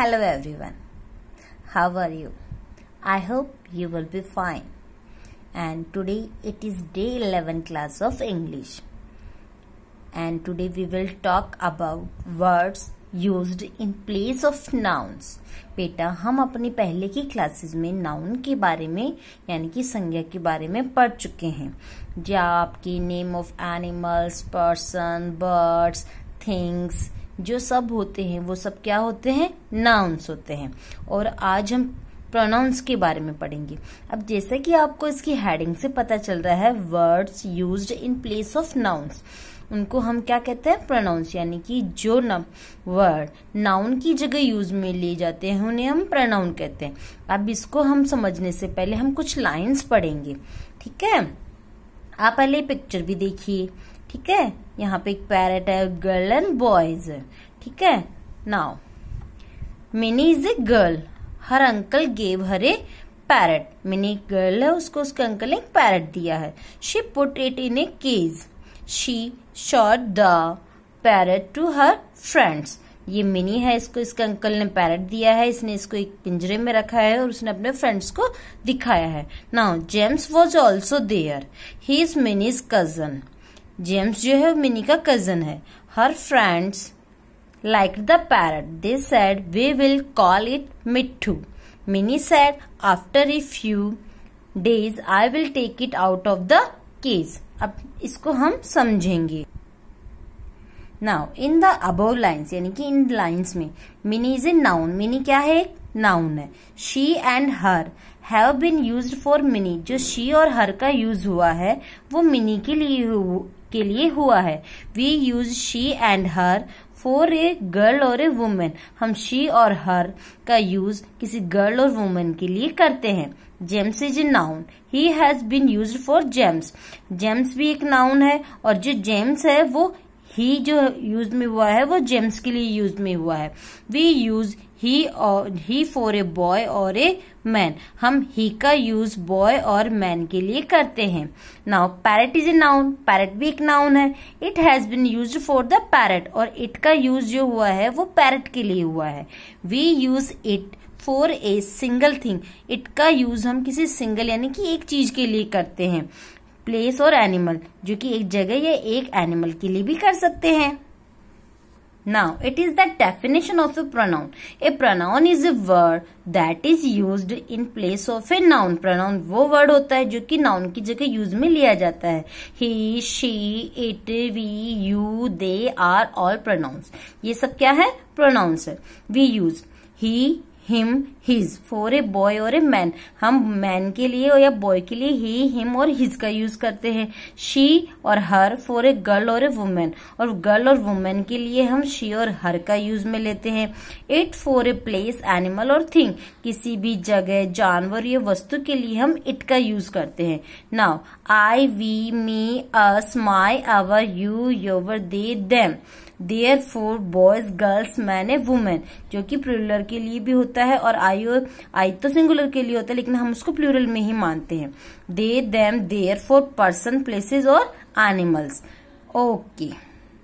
Hello everyone. How are you? I hope you will be fine. And today it is day 11 class of English. And today we will talk about words used in place of nouns. बेटा हम अपनी पहले की classes में noun के बारे में यानी कि संज्ञा के बारे में पढ़ चुके हैं जहाँ आपकी name of animals person birds things जो सब होते हैं वो सब क्या होते हैं नाउंस होते हैं और आज हम प्रोनाउंस के बारे में पढ़ेंगे अब जैसे कि आपको इसकी हेडिंग से पता चल रहा है words used in place of nouns उनको हम क्या कहते हैं प्रोनाउंस यानी कि जो नम वर्ड नाउन की जगह यूज में ले जाते हैं उन्हें हम प्रोनाउन कहते हैं अब इसको हम समझने से पहले हम कुछ लाइंस पढ़ेंगे ठीक है आप पहले पिक्चर भी देखिए ठीक है यहाँ पे एक पैरट है गर्ल एंड बॉयज ठीक है now Mini is a girl her uncle gave her a parrot Mini girl है उसको उसके अंकल ने पैरट दिया है she put it in a cage she showed the parrot to her friends ये मिनी है इसको इसके अंकल ने पैरट दिया है इसने इसको एक पिंजरे में रखा है और उसने अपने फ्रेंड्स को दिखाया है now James was also there he is Mini's cousin James जो है मिनी का कजन है her friends like the parrot they said we will call it Mittu Mini said after a few days I will take it out of the cage अब इसको हम समझेंगे now in the above lines यानी कि इन लाइन्स में Mini is a noun Mini क्या है एक नाउन है she and her have been use for Mini जो शी और हर का यूज हुआ है वो मिनी के लिए के लिए हुआ है we use she and her for a girl और ए वुमेन हम शी और हर का यूज किसी गर्ल और वुमेन के लिए करते हैं James is a noun he has been use for James James भी एक नाउन है और जो जेम्स है वो ही जो यूज में हुआ है वो जेम्स के लिए यूज में हुआ है वी यूज ही और ही फॉर ए बॉय और ए मैन हम ही का यूज बॉय और मैन के लिए करते हैं now parrot is a noun parrot भी एक नाउन है it has been use for the parrot और इट का यूज जो हुआ है वो पैरट के लिए हुआ है we use it for a single thing it का यूज हम किसी सिंगल यानी कि एक चीज के लिए करते हैं प्लेस और एनिमल जो कि एक जगह या एक एनिमल के लिए भी कर सकते हैं now it is the definition of a pronoun a pronoun is a word that is use in place of a noun pronoun वो वर्ड होता है जो कि नाउन की जगह यूज में लिया जाता है he she it we you they are all pronouns ये सब क्या है pronouns we use he him his for a boy और ए मैन हम मैन के लिए और या बॉय के लिए ही हिम और हिज का यूज करते हैं शी और हर फॉर ए गर्ल और ए वुमेन और गर्ल और वुमेन के लिए हम शी और हर का यूज में लेते हैं it for a place animal और थिंग किसी भी जगह जानवर या वस्तु के लिए हम इट का यूज करते हैं now I we me us my our you your they them their for boys girls man a women जो कि प्रिलर के लिए भी होता है और आई और आई तो सिंगुलर के लिए होता है लेकिन हम उसको प्लूरल में ही मानते हैं they them their for person places और एनिमल्स ओके okay.